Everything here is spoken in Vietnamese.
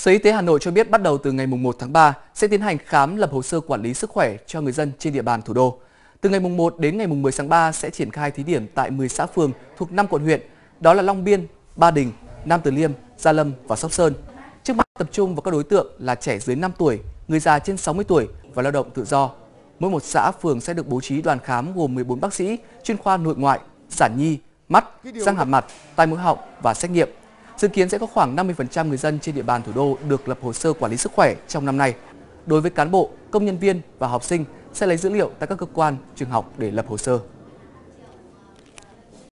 Sở Y tế Hà Nội cho biết bắt đầu từ ngày 1 tháng 3 sẽ tiến hành khám lập hồ sơ quản lý sức khỏe cho người dân trên địa bàn thủ đô. Từ ngày 1 đến ngày 10 tháng 3 sẽ triển khai thí điểm tại 10 xã phường thuộc 5 quận huyện, đó là Long Biên, Ba Đình, Nam Từ Liêm, Gia Lâm và Sóc Sơn. Trước mắt tập trung vào các đối tượng là trẻ dưới 5 tuổi, người già trên 60 tuổi và lao động tự do. Mỗi một xã phường sẽ được bố trí đoàn khám gồm 14 bác sĩ chuyên khoa nội ngoại, sản nhi, mắt, răng hàm mặt, tai mũi họng và xét nghiệm. Dự kiến sẽ có khoảng 50% người dân trên địa bàn thủ đô được lập hồ sơ quản lý sức khỏe trong năm nay. Đối với cán bộ, công nhân viên và học sinh sẽ lấy dữ liệu tại các cơ quan, trường học để lập hồ sơ.